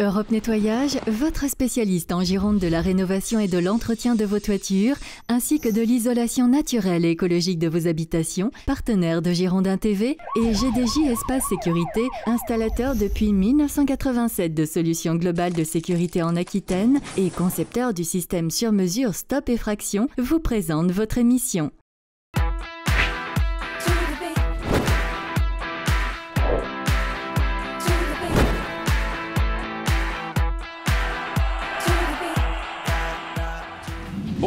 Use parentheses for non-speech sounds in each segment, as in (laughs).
Europe Nettoyage, votre spécialiste en Gironde de la rénovation et de l'entretien de vos toitures, ainsi que de l'isolation naturelle et écologique de vos habitations, partenaire de Girondin TV et GDJ Espace Sécurité, installateur depuis 1987 de solutions globales de sécurité en Aquitaine et concepteur du système sur mesure Stop Effraction, vous présente votre émission.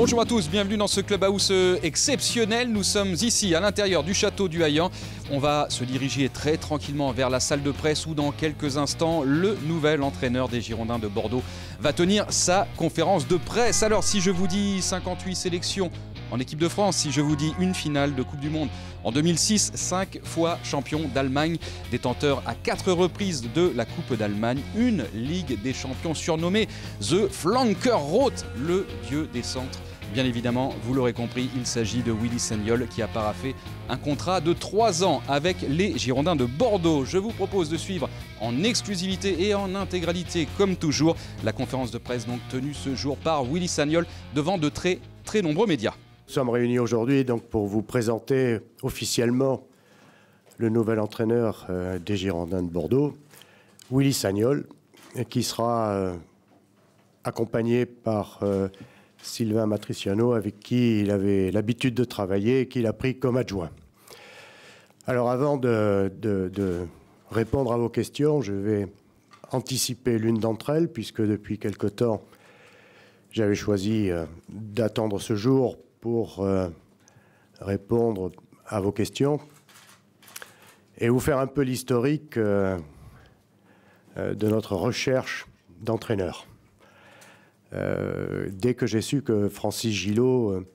Bonjour à tous, bienvenue dans ce club house exceptionnel. Nous sommes ici à l'intérieur du château du Haillan. On va se diriger très tranquillement vers la salle de presse où dans quelques instants, le nouvel entraîneur des Girondins de Bordeaux va tenir sa conférence de presse. Alors si je vous dis 58 sélections en équipe de France, si je vous dis une finale de Coupe du Monde en 2006, 5 fois champion d'Allemagne, détenteur à 4 reprises de la Coupe d'Allemagne, une Ligue des champions surnommée The Flanker Roth, le dieu des centres Bien évidemment, vous l'aurez compris, il s'agit de Willy Sagnol qui a paraffé un contrat de 3 ans avec les Girondins de Bordeaux. Je vous propose de suivre en exclusivité et en intégralité, comme toujours, la conférence de presse donc tenue ce jour par Willy Sagnol devant de très très nombreux médias. Nous sommes réunis aujourd'hui donc pour vous présenter officiellement le nouvel entraîneur euh, des Girondins de Bordeaux, Willy Sagnol, qui sera euh, accompagné par euh, Sylvain Matriciano, avec qui il avait l'habitude de travailler et qu'il a pris comme adjoint. Alors avant de, répondre à vos questions, je vais anticiper l'une d'entre elles, puisque depuis quelque temps, j'avais choisi euh, d'attendre ce jour pour euh, répondre à vos questions et vous faire un peu l'historique euh, de notre recherche d'entraîneur. Euh, dès que j'ai su que Francis Gillot euh,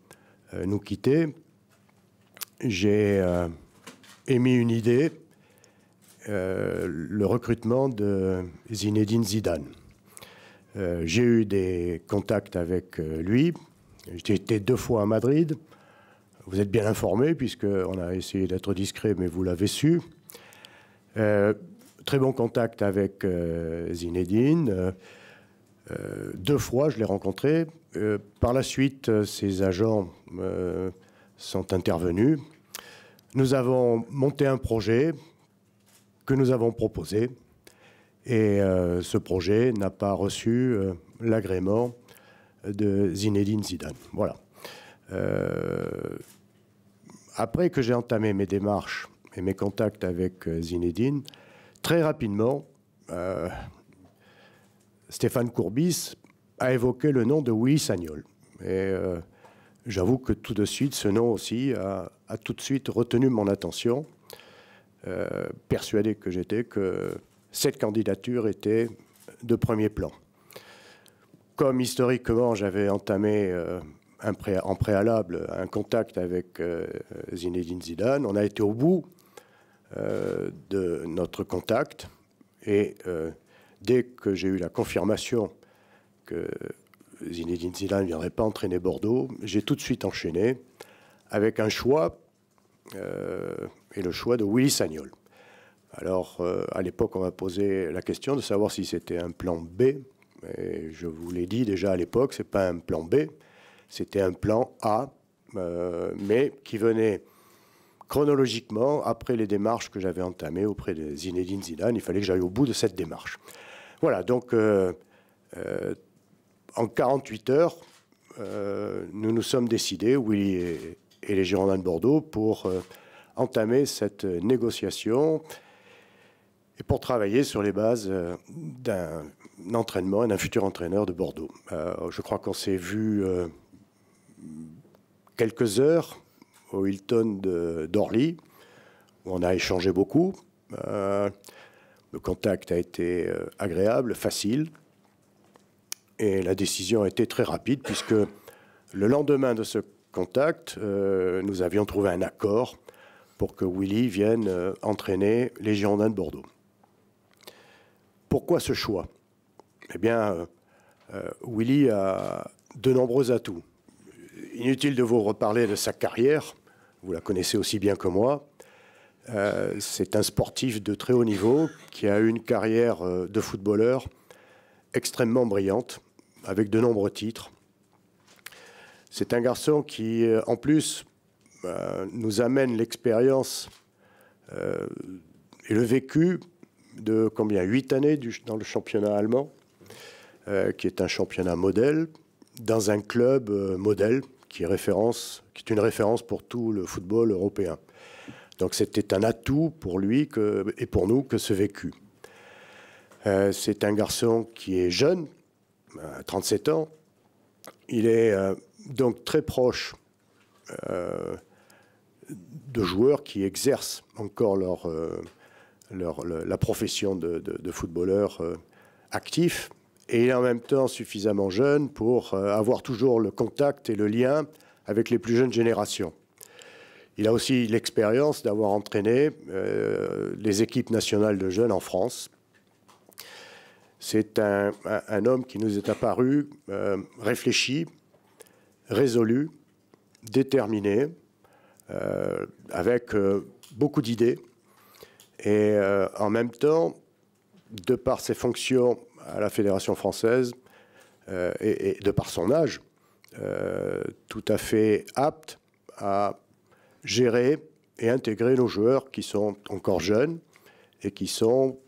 euh, nous quittait, j'ai émis une idée, le recrutement de Zinedine Zidane. j'ai eu des contacts avec lui. J'étais deux fois à Madrid. Vous êtes bien informé, puisqu'on a essayé d'être discret, mais vous l'avez su. très bon contact avec Zinedine. Euh, deux fois, je l'ai rencontré. Euh, par la suite, ces euh, agents sont intervenus. Nous avons monté un projet que nous avons proposé. Et ce projet n'a pas reçu l'agrément de Zinedine Zidane. Voilà. après que j'ai entamé mes démarches et mes contacts avec Zinedine, très rapidement, Stéphane Courbis a évoqué le nom de Willy Sagnol. Et euh, j'avoue que tout de suite, ce nom aussi a, tout de suite retenu mon attention, euh, persuadé que j'étais que cette candidature était de premier plan. Comme historiquement, j'avais entamé euh, un en préalable un contact avec Zinedine Zidane, on a été au bout de notre contact et dès que j'ai eu la confirmation que Zinedine Zidane ne viendrait pas entraîner Bordeaux, j'ai tout de suite enchaîné avec un choix, euh, et le choix de Willy Sagnol. Alors, euh, à l'époque, on m'a posé la question de savoir si c'était un plan B. je vous l'ai dit déjà à l'époque, ce n'est pas un plan B, c'était un plan A, euh, mais qui venait chronologiquement après les démarches que j'avais entamées auprès de Zinedine Zidane. Il fallait que j'aille au bout de cette démarche. Voilà, donc euh, euh, en 48 heures, euh, nous nous sommes décidés, Willy et, les Girondins de Bordeaux, pour entamer cette négociation et pour travailler sur les bases d'un entraînement et d'un futur entraîneur de Bordeaux. je crois qu'on s'est vu quelques heures au Hilton d'Orly, où on a échangé beaucoup. Le contact a été euh, agréable, facile, et la décision a été très rapide, puisque le lendemain de ce contact, euh, nous avions trouvé un accord pour que Willy vienne euh, entraîner les Girondins de Bordeaux. Pourquoi ce choix Eh bien, Willy a de nombreux atouts. Inutile de vous reparler de sa carrière, vous la connaissez aussi bien que moi. Euh, c'est un sportif de très haut niveau qui a eu une carrière euh, de footballeur extrêmement brillante, avec de nombreux titres. C'est un garçon qui, euh, en plus, nous amène l'expérience et le vécu de combien Huit années dans le championnat allemand, qui est un championnat modèle, dans un club modèle qui, référence, qui est une référence pour tout le football européen. Donc c'était un atout pour lui et pour nous que ce vécu. Euh, c'est un garçon qui est jeune, 37 euh, ans. Il est euh, donc très proche de joueurs qui exercent encore la profession de footballeur actif. Et il est en même temps suffisamment jeune pour avoir toujours le contact et le lien avec les plus jeunes générations. Il a aussi l'expérience d'avoir entraîné euh, les équipes nationales de jeunes en France. C'est un, homme qui nous est apparu euh, réfléchi, résolu, déterminé, euh, avec beaucoup d'idées. Et en même temps, de par ses fonctions à la Fédération française et, et, de par son âge, tout à fait apte à gérer et intégrer nos joueurs qui sont encore jeunes et qui sont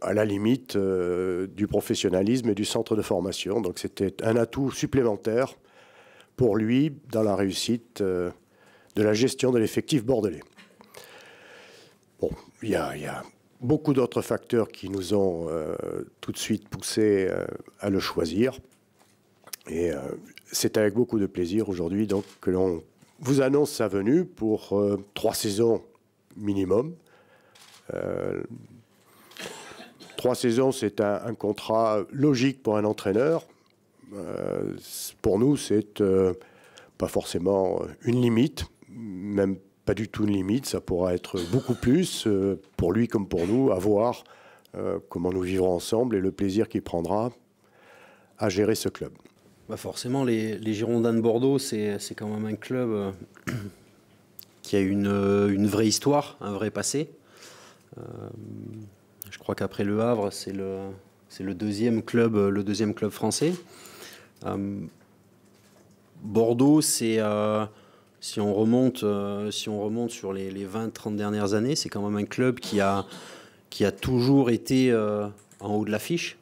à la limite euh, du professionnalisme et du centre de formation. Donc c'était un atout supplémentaire pour lui dans la réussite euh, de la gestion de l'effectif bordelais. Bon, il y, a, beaucoup d'autres facteurs qui nous ont euh, tout de suite poussé à le choisir. Et c'est avec beaucoup de plaisir aujourd'hui donc que l'on vous annonce sa venue pour euh, trois saisons minimum. Euh, trois saisons, c'est un, contrat logique pour un entraîneur. Euh, pour nous, c'est pas forcément une limite, même pas du tout une limite. Ça pourra être beaucoup plus pour lui comme pour nous, à voir comment nous vivrons ensemble et le plaisir qu'il prendra à gérer ce club. Bah, forcément, les, Girondins de Bordeaux, c'est quand même un club euh, (clears throat) qui a euh, une, vraie histoire, un vrai passé. Euh, je crois qu'après le Havre, c'est le, le, deuxième club, le deuxième club français. Bordeaux, c'est si on remonte, si on remonte sur les, 20-30 dernières années, c'est quand même un club qui a, qui a toujours été en haut de l'affiche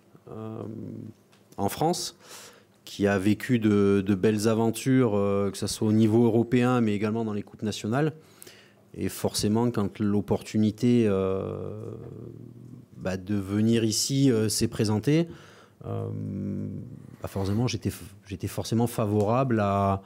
en France qui a vécu de, belles aventures, euh, que ce soit au niveau européen, mais également dans les coupes nationales. Et forcément, quand l'opportunité euh, bah, de venir ici euh, s'est présentée, bah, forcément, j'étais forcément favorable à,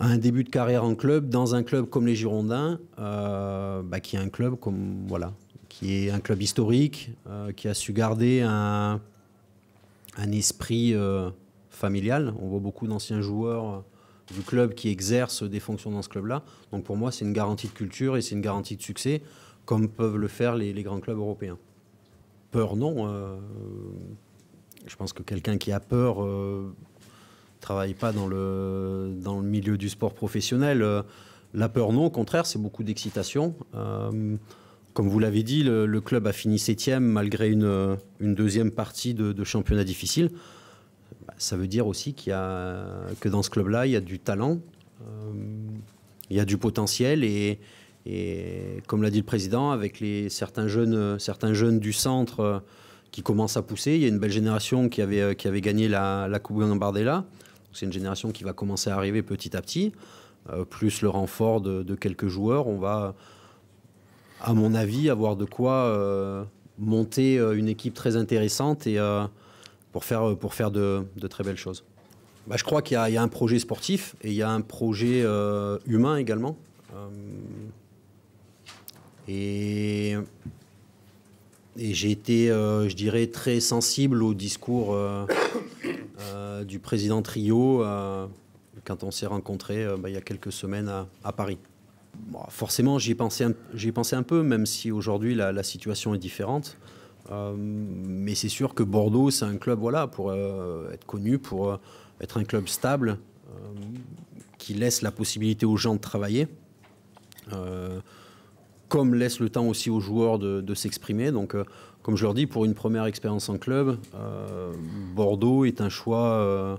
un début de carrière en club, dans un club comme les Girondins, bah, qui est un club comme voilà, qui est un club historique, qui a su garder un, un esprit euh, familial. On voit beaucoup d'anciens joueurs euh, du club qui exercent des fonctions dans ce club-là. Donc pour moi, c'est une garantie de culture et c'est une garantie de succès, comme peuvent le faire les, grands clubs européens. Peur, non. Euh, je pense que quelqu'un qui a peur ne travaille pas dans le, dans le milieu du sport professionnel. la peur, non. Au contraire, c'est beaucoup d'excitation. Comme vous l'avez dit, le, club a fini septième malgré une, euh, deuxième partie de, championnat difficile. Bah, ça veut dire aussi qu'il y a, que dans ce club-là, il y a du talent, euh, il y a du potentiel et, comme l'a dit le président, avec certains, jeunes, euh, certains jeunes du centre qui commencent à pousser, il y a une belle génération qui avait, qui avait gagné la, Coupe Gambardella. C'est une génération qui va commencer à arriver petit à petit. plus le renfort de, de quelques joueurs, on va, à mon avis, avoir de quoi euh, monter euh, une équipe très intéressante et euh, pour faire, pour faire de, très belles choses. Bah, je crois qu'il y, a un projet sportif et il y a un projet humain également. et, et j'ai été, je dirais, très sensible au discours du président Trio quand on s'est rencontrés bah, il y a quelques semaines à Paris forcément, j'y ai, pensé un, pensé un peu, même si aujourd'hui la, situation est différente. Euh, mais c'est sûr que Bordeaux, c'est un club voilà, pour euh, être connu, pour euh, être un club stable, qui laisse la possibilité aux gens de travailler, comme laisse le temps aussi aux joueurs de, de s'exprimer. Donc, comme je leur dis, pour une première expérience en club, Bordeaux est un choix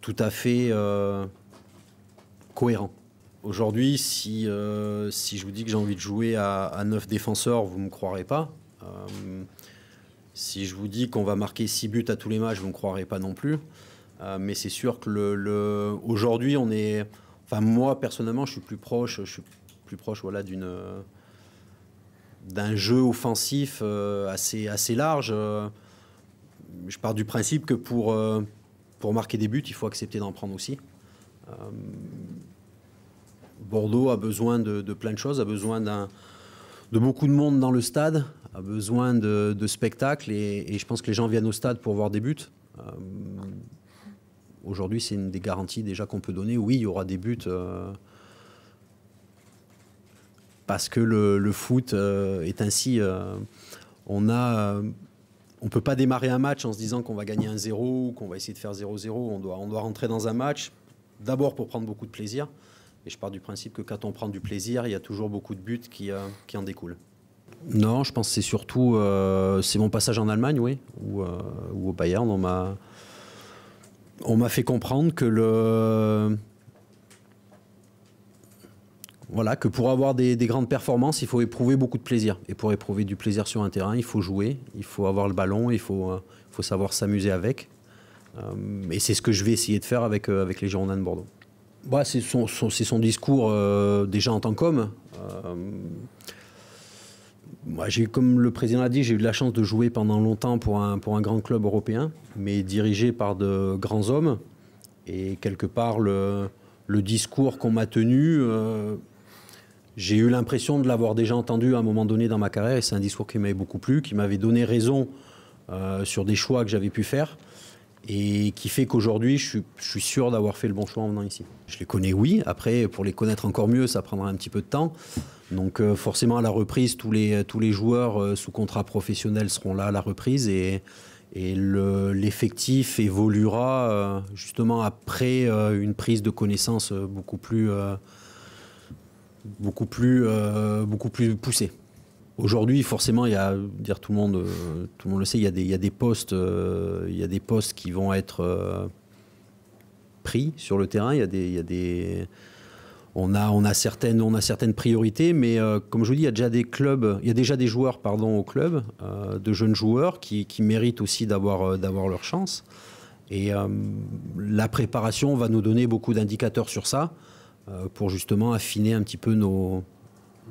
tout à fait cohérent. Aujourd'hui, euh, si, je vous dis que j'ai envie de jouer à, neuf défenseurs, vous ne me croirez pas. Euh, si je vous dis qu'on va marquer 6 buts à tous les matchs, vous ne me croirez pas non plus. Euh, mais c'est sûr que aujourd'hui, on est. Enfin, moi, personnellement, je suis plus proche, je suis plus proche voilà, d'une, d'un jeu offensif assez, assez large. je pars du principe que pour, pour marquer des buts, il faut accepter d'en prendre aussi Bordeaux a besoin de, plein de choses, a besoin de beaucoup de monde dans le stade, a besoin de, spectacles et, je pense que les gens viennent au stade pour voir des buts. Euh, aujourd'hui, c'est une des garanties déjà qu'on peut donner. Oui, il y aura des buts euh, parce que le, foot euh, est ainsi. on on ne peut pas démarrer un match en se disant qu'on va gagner un 0 ou qu'on va essayer de faire 0-0. On doit, on doit rentrer dans un match, d'abord pour prendre beaucoup de plaisir, et je pars du principe que quand on prend du plaisir, il y a toujours beaucoup de buts qui, euh, en découlent. Non, je pense que c'est surtout euh, c'est mon passage en Allemagne, oui, ou, euh, au Bayern, on m'a fait comprendre que le voilà que pour avoir des, grandes performances, il faut éprouver beaucoup de plaisir. Et pour éprouver du plaisir sur un terrain, il faut jouer, il faut avoir le ballon, il faut, faut savoir s'amuser avec. et c'est ce que je vais essayer de faire avec, avec les Girondins de Bordeaux. Bah, c'est son, discours euh, déjà en tant qu'homme. Euh, moi, j'ai, comme le président l'a dit, j'ai eu la chance de jouer pendant longtemps pour un, grand club européen, mais dirigé par de grands hommes. Et quelque part, le, discours qu'on m'a tenu, euh, j'ai eu l'impression de l'avoir déjà entendu à un moment donné dans ma carrière. c'est un discours qui m'avait beaucoup plu, qui m'avait donné raison sur des choix que j'avais pu faire et qui fait qu'aujourd'hui, je suis, sûr d'avoir fait le bon choix en venant ici. Je les connais, oui. Après, pour les connaître encore mieux, ça prendra un petit peu de temps. Donc, euh, forcément, à la reprise, tous les, tous les joueurs euh, sous contrat professionnel seront là à la reprise et, l'effectif évoluera euh, justement après une prise de connaissance beaucoup plus, beaucoup plus, beaucoup plus poussée. Aujourd'hui, forcément, il y a, dire tout le monde, euh, tout le monde le sait, il y a des, postes, il y euh, des postes qui vont être euh, pris sur le terrain. Il y des, il des, on a, on a certaines, on a certaines priorités, mais comme je vous dis, il y a déjà des clubs, il y a déjà des joueurs, pardon, au club, de jeunes joueurs qui, méritent aussi d'avoir, d'avoir leur chance. Et la préparation va nous donner beaucoup d'indicateurs sur ça, pour justement affiner un petit peu nos,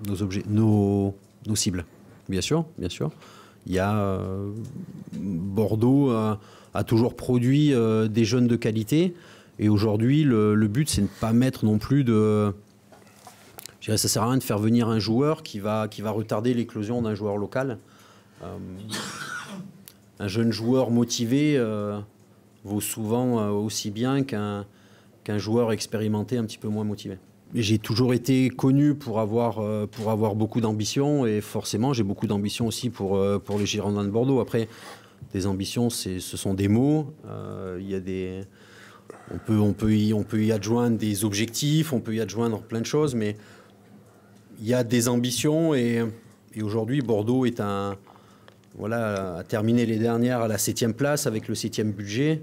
nos objets, nos nos cibles. Bien sûr, bien sûr. Il euh, Bordeaux a, toujours produit euh, des jeunes de qualité. Et aujourd'hui, le, but, c'est de ne pas mettre non plus de. Je dirais, ça sert à rien de faire venir un joueur qui va, qui va retarder l'éclosion d'un joueur local. Euh, un jeune joueur motivé vaut souvent aussi bien qu'un joueur expérimenté un petit peu moins motivé j'ai toujours été connu pour avoir, euh, pour avoir beaucoup d'ambition et forcément j'ai beaucoup d'ambition aussi pour, euh, pour les Girondins de Bordeaux. Après, des ambitions, ce sont des mots. Euh, il y des, on, peut, on, peut y, on peut y adjoindre des objectifs, on peut y adjoindre plein de choses, mais il y a des ambitions et, aujourd'hui Bordeaux est un, voilà, a terminé les dernières à la septième place avec le septième budget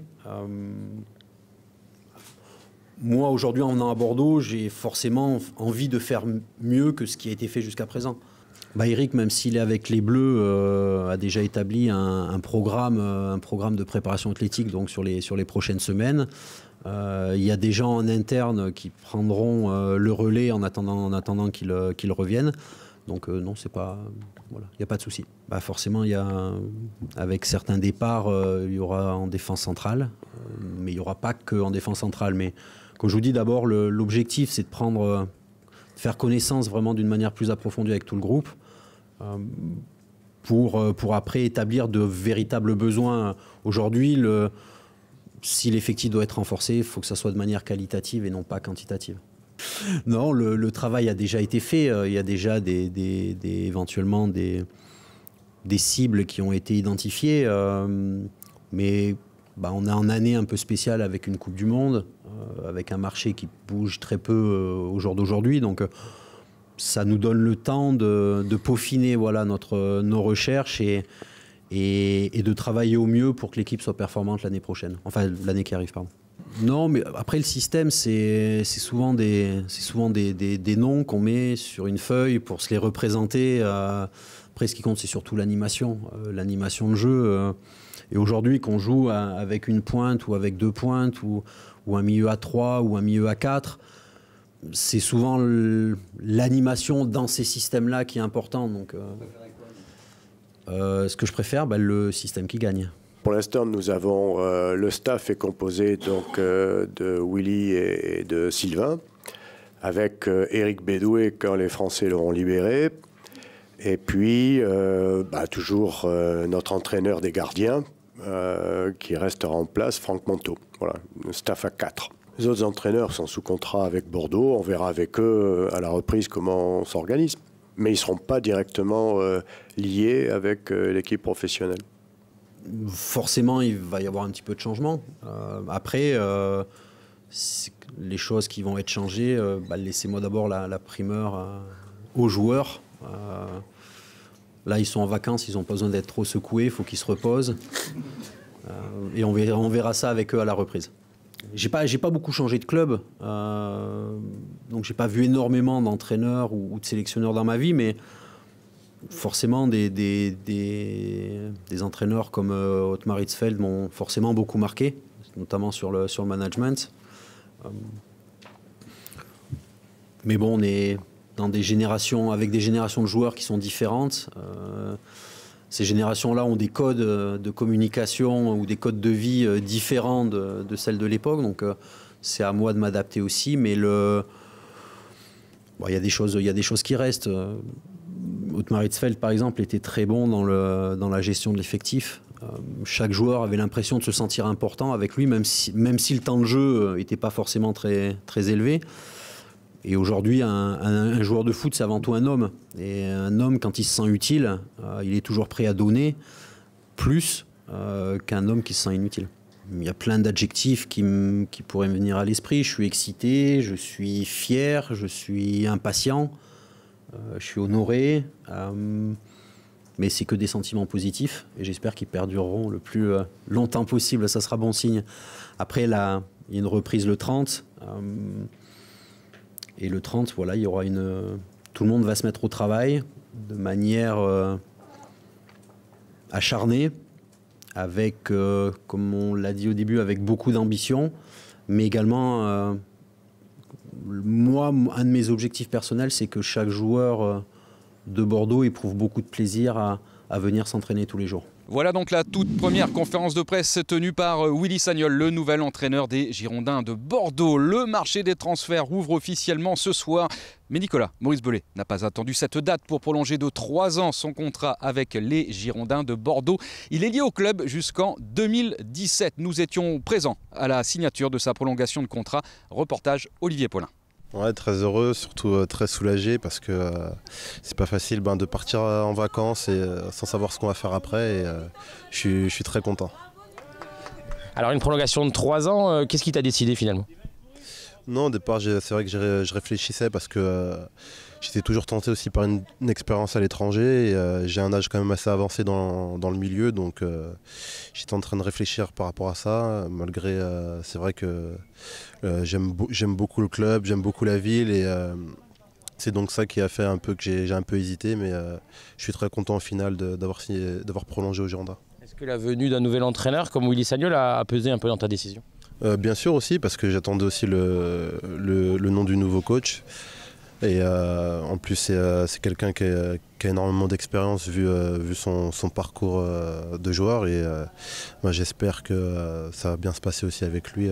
moi, aujourd'hui, en venant à Bordeaux, j'ai forcément envie de faire mieux que ce qui a été fait jusqu'à présent. Bah, Eric, même s'il est avec les Bleus, euh, a déjà établi un, programme, euh, un programme de préparation athlétique donc sur les, sur les prochaines semaines. Euh, il y a des gens en interne qui prendront le relais en attendant, en attendant qu'ils reviennent. Donc non, c'est pas voilà, il n'y a pas de souci. Bah forcément, il y a avec certains départs, il y aura en défense centrale, mais il n'y aura pas que en défense centrale, mais quand je vous dis d'abord, l'objectif, c'est de prendre, euh, faire connaissance vraiment d'une manière plus approfondie avec tout le groupe, euh, pour, euh, pour après établir de véritables besoins. Aujourd'hui, si l'effectif doit être renforcé, il faut que ça soit de manière qualitative et non pas quantitative. Non, le, travail a déjà été fait. Il y a déjà éventuellement des, cibles qui ont été identifiées. mais bah, on a en année un peu spéciale avec une Coupe du Monde. Euh, avec un marché qui bouge très peu euh, au jour d'aujourd'hui. Donc, euh, ça nous donne le temps de, peaufiner voilà, notre, nos recherches et, et, de travailler au mieux pour que l'équipe soit performante l'année prochaine. Enfin, l'année qui arrive, pardon. Non, mais après, le système, c'est souvent des, souvent des, des, des noms qu'on met sur une feuille pour se les représenter. Après, ce qui compte, c'est surtout l'animation, l'animation de jeu. Et aujourd'hui, qu'on joue avec une pointe ou avec deux pointes ou, ou un milieu à 3 ou un milieu à 4, c'est souvent l'animation dans ces systèmes-là qui est importante. Donc, euh, euh, ce que je préfère, bah, le système qui gagne. Pour l'instant, nous avons euh, le staff est composé donc de Willy et, de Sylvain, avec Eric Bédoué quand les Français l'auront libéré, et puis bah, toujours notre entraîneur des gardiens, euh, qui restera en place, Franck Monteau. Voilà, staff à 4. Les autres entraîneurs sont sous contrat avec Bordeaux. On verra avec eux euh, à la reprise comment on s'organise. Mais ils ne seront pas directement euh, liés avec l'équipe professionnelle. Forcément, il va y avoir un petit peu de changement. après, les choses qui vont être changées, bah, laissez-moi d'abord la, la, primeur aux joueurs. Là, ils sont en vacances, ils n'ont pas besoin d'être trop secoués, il faut qu'ils se reposent. Euh, et on verra, ça avec eux à la reprise. Je pas, pas beaucoup changé de club, euh, Donc, donc n'ai pas vu énormément d'entraîneurs ou, de sélectionneurs dans ma vie, mais forcément des, des, entraîneurs comme euh, Otmar m'ont forcément beaucoup marqué, notamment sur le, sur le management. Euh, mais bon, on est, dans des générations, avec des générations de joueurs qui sont différentes. Euh, ces générations-là ont des codes euh, de communication ou des codes de vie euh, différents de, celles de l'époque. Donc c'est à moi de m'adapter aussi. Mais le, il y a des choses, il y a des choses qui restent. Otmar Hitzfeld, par exemple, était très bon dans, le, dans la gestion de l'effectif. chaque joueur avait l'impression de se sentir important avec lui, même si, même si le temps de jeu n'était pas forcément très, très élevé. Et aujourd'hui, un, joueur de foot, c'est avant tout un homme. Et un homme, quand il se sent utile, euh, il est toujours prêt à donner plus euh, qu'un homme qui se sent inutile. Il y a plein d'adjectifs qui, pourraient me venir à l'esprit. Je suis excité, je suis fier, je suis impatient, euh, je suis honoré. mais c'est que des sentiments positifs et j'espère qu'ils perdureront le plus longtemps possible. Ça sera bon signe. Après, là, il y a une reprise le 30. Et le 30, voilà, il y aura une. Tout le monde va se mettre au travail de manière euh, acharnée, avec, euh, comme on l'a dit au début, avec beaucoup d'ambition, mais également, euh, moi, un de mes objectifs personnels, c'est que chaque joueur de Bordeaux éprouve beaucoup de plaisir à venir s'entraîner tous les jours. Voilà donc la toute première conférence de presse tenue par euh, Willy Sagnol, le nouvel entraîneur des Girondins de Bordeaux. Le marché des transferts ouvre officiellement ce soir. Mais Nicolas, Maurice Belay n'a pas attendu cette date pour prolonger de trois ans son contrat avec les Girondins de Bordeaux. Il est lié au club jusqu'en 2017. Nous étions présents à la signature de sa prolongation de contrat. Reportage Olivier Paulin. Ouais, très heureux, surtout euh, très soulagé parce que euh, c'est pas facile ben, de partir euh, en vacances et sans savoir ce qu'on va faire après. Et je suis très content. Alors une prolongation de trois ans, qu'est-ce qui t'a décidé finalement Non, au départ, c'est vrai que je réfléchissais parce que j'étais toujours tenté aussi par une, expérience à l'étranger. Euh, j'ai un âge quand même assez avancé dans, le milieu, donc euh, j'étais en train de réfléchir par rapport à ça. Malgré, euh, c'est vrai que j'aime beaucoup le club, j'aime beaucoup la ville et c'est donc ça qui a fait un peu que j'ai un peu hésité, mais je suis très content au final d'avoir prolongé au Girondin. Est-ce que la venue d'un nouvel entraîneur comme Willy Sagnol a, pesé un peu dans ta décision Bien sûr aussi, parce que j'attendais aussi le, nom du nouveau coach. Et euh, en plus, c'est euh, quelqu'un qui, a énormément d'expérience vu, euh, son, parcours de joueur. Et j'espère que ça va bien se passer aussi avec lui,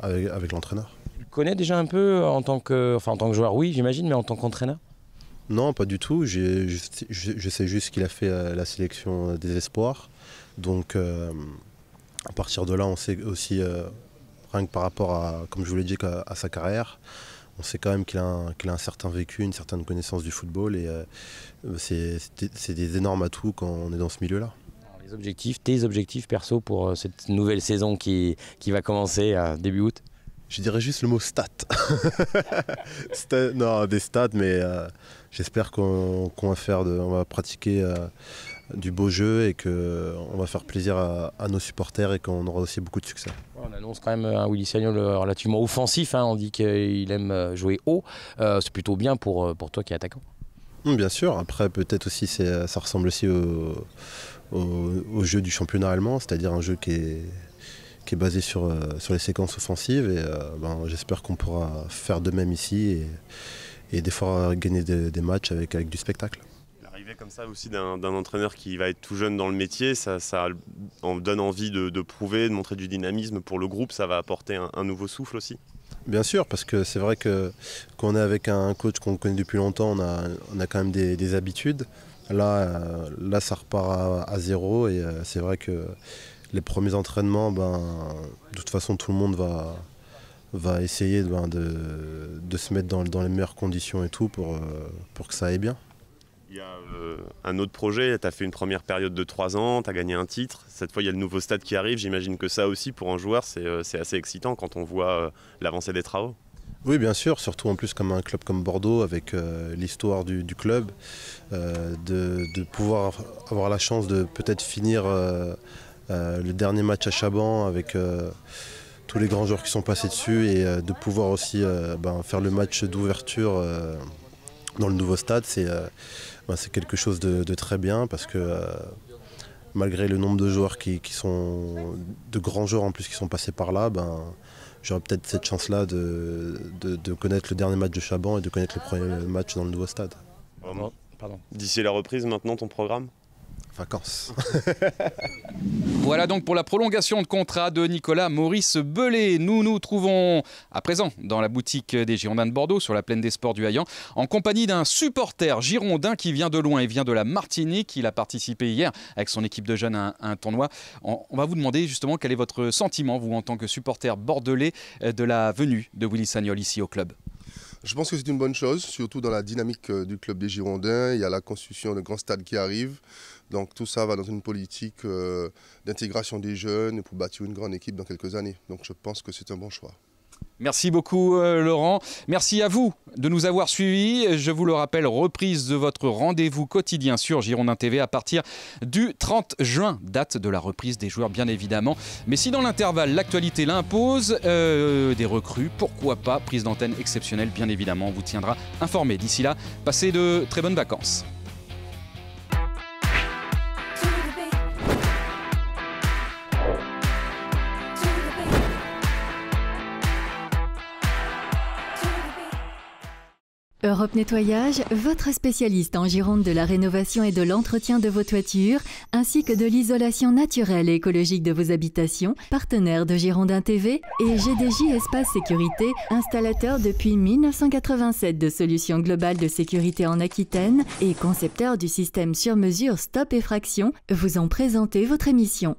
avec, l'entraîneur. Tu le connais déjà un peu en tant que, en tant que joueur, oui, j'imagine, mais en tant qu'entraîneur Non, pas du tout. Je, sais juste qu'il a fait la sélection des espoirs. Donc, à partir de là, on sait aussi, rien que par rapport à, comme je vous l'ai dit, à sa carrière on sait quand même qu'il a, a, un certain vécu, une certaine connaissance du football et euh, c'est des énormes atouts quand on est dans ce milieu-là. Les objectifs, tes objectifs perso pour euh, cette nouvelle saison qui, va commencer euh, début août Je dirais juste le mot stat. (laughs) non, des stats, mais j'espère qu'on va faire, de, on va pratiquer du beau jeu et qu'on euh, va faire plaisir à, nos supporters et qu'on aura aussi beaucoup de succès. On annonce quand même euh, un Willy Sagnol euh, relativement offensif, hein. on dit qu'il aime jouer haut, c'est plutôt bien pour, toi qui es attaquant. Hum, bien sûr, après peut-être aussi ça ressemble aussi au, jeu du championnat allemand, c'est-à-dire un jeu qui est, qui est basé sur, sur les séquences offensives et ben, j'espère qu'on pourra faire de même ici et, des fois gagner des, des matchs avec, avec du spectacle comme ça aussi d'un entraîneur qui va être tout jeune dans le métier, ça, donne envie de, prouver, de montrer du dynamisme pour le groupe, ça va apporter un, nouveau souffle aussi. Bien sûr, parce que c'est vrai que quand on est avec un coach qu'on connaît depuis longtemps, on a, quand même des, habitudes. Là, euh, là, ça repart à, zéro et euh, c'est vrai que les premiers entraînements, ben, de toute façon, tout le monde va, essayer ben, de, se mettre dans, les meilleures conditions et tout pour euh, que ça aille bien. Il y a euh, un autre projet, tu as fait une première période de 3 ans, tu as gagné un titre, cette fois il y a le nouveau stade qui arrive, j'imagine que ça aussi pour un joueur c'est euh, assez excitant quand on voit euh, l'avancée des travaux. Oui bien sûr, surtout en plus comme un club comme Bordeaux avec l'histoire du, club, de, pouvoir avoir la chance de peut-être finir le dernier match à Chaban avec tous les grands joueurs qui sont passés dessus et de pouvoir aussi ben, faire le match d'ouverture dans le nouveau stade, c'est euh, ben, quelque chose de, très bien parce que euh, malgré le nombre de joueurs qui, qui, sont de grands joueurs en plus qui sont passés par là, ben, j'aurais peut-être cette chance-là de, de, connaître le dernier match de Chaban et de connaître le premier match dans le nouveau stade. D'ici la reprise, maintenant ton programme vacances. (laughs) voilà donc pour la prolongation de contrat de Nicolas Maurice Belé. Nous nous trouvons à présent dans la boutique des Girondins de Bordeaux sur la plaine des sports du Haillan en compagnie d'un supporter girondin qui vient de loin et vient de la Martinique. Il a participé hier avec son équipe de jeunes à un, tournoi. On, va vous demander justement quel est votre sentiment, vous en tant que supporter bordelais, euh, de la venue de Willy Sagnol ici au club. Je pense que c'est une bonne chose, surtout dans la dynamique euh, du club des Girondins. Il y a la construction de grands stades qui arrive. Donc tout ça va dans une politique euh, d'intégration des jeunes pour bâtir une grande équipe dans quelques années. Donc je pense que c'est un bon choix. Merci beaucoup euh, Laurent. Merci à vous de nous avoir suivis. Je vous le rappelle, reprise de votre rendez-vous quotidien sur Girondin TV à partir du 30 juin, date de la reprise des joueurs bien évidemment. Mais si dans l'intervalle l'actualité l'impose, euh, des recrues, pourquoi pas, prise d'antenne exceptionnelle bien évidemment, on vous tiendra informé. D'ici là, passez de très bonnes vacances. Nettoyage, votre spécialiste en Gironde de la rénovation et de l'entretien de vos toitures, ainsi que de l'isolation naturelle et écologique de vos habitations, partenaire de Girondin TV et GDJ Espace Sécurité, installateur depuis 1987 de solutions globales de sécurité en Aquitaine et concepteur du système sur mesure Stop Effraction, vous ont présenté votre émission.